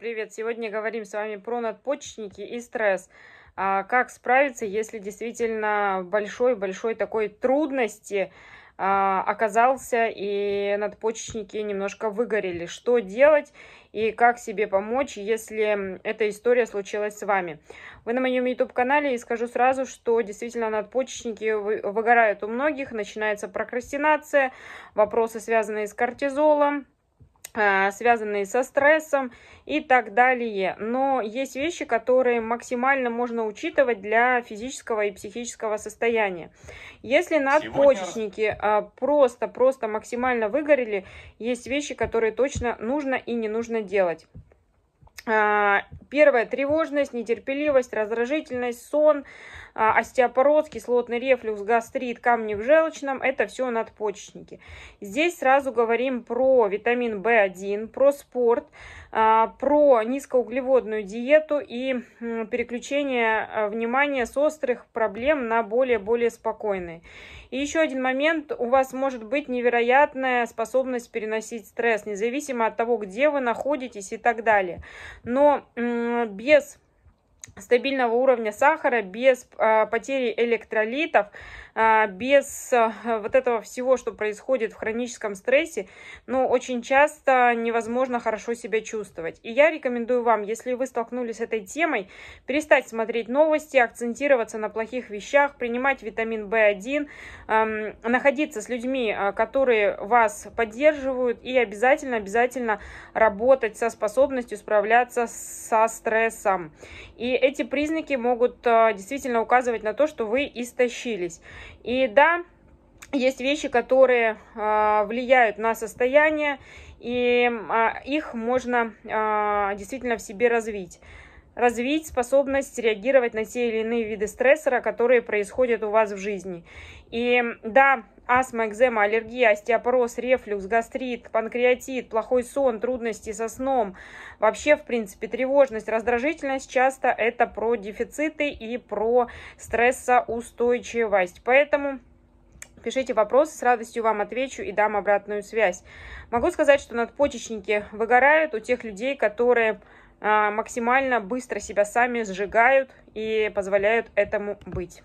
Привет! Сегодня говорим с вами про надпочечники и стресс. А как справиться, если действительно большой-большой такой трудности а, оказался и надпочечники немножко выгорели? Что делать и как себе помочь, если эта история случилась с вами? Вы на моем YouTube-канале и скажу сразу, что действительно надпочечники выгорают у многих. Начинается прокрастинация, вопросы, связанные с кортизолом Э, связанные со стрессом и так далее. Но есть вещи, которые максимально можно учитывать для физического и психического состояния. Если надпочечники просто-просто э, максимально выгорели, есть вещи, которые точно нужно и не нужно делать. А, первое – тревожность, нетерпеливость, раздражительность, сон, а, остеопороз, кислотный рефлюкс, гастрит, камни в желчном – это все надпочечники. Здесь сразу говорим про витамин В1, про спорт, а, про низкоуглеводную диету и переключение внимания с острых проблем на более-более спокойные. И еще один момент, у вас может быть невероятная способность переносить стресс, независимо от того, где вы находитесь и так далее но без стабильного уровня сахара, без а, потери электролитов, а, без а, вот этого всего, что происходит в хроническом стрессе, ну, очень часто невозможно хорошо себя чувствовать. И я рекомендую вам, если вы столкнулись с этой темой, перестать смотреть новости, акцентироваться на плохих вещах, принимать витамин В1, находиться с людьми, которые вас поддерживают, и обязательно-обязательно работать со способностью справляться со стрессом. И эти признаки могут а, действительно указывать на то, что вы истощились. И да, есть вещи, которые а, влияют на состояние, и а, их можно действительно в себе развить развить способность реагировать на те или иные виды стрессора, которые происходят у вас в жизни. И да, астма, экзема, аллергия, остеопороз, рефлюкс, гастрит, панкреатит, плохой сон, трудности со сном, вообще, в принципе, тревожность, раздражительность часто это про дефициты и про стрессоустойчивость. Поэтому Пишите вопросы, с радостью вам отвечу и дам обратную связь. Могу сказать, что надпочечники выгорают у тех людей, которые а, максимально быстро себя сами сжигают и позволяют этому быть.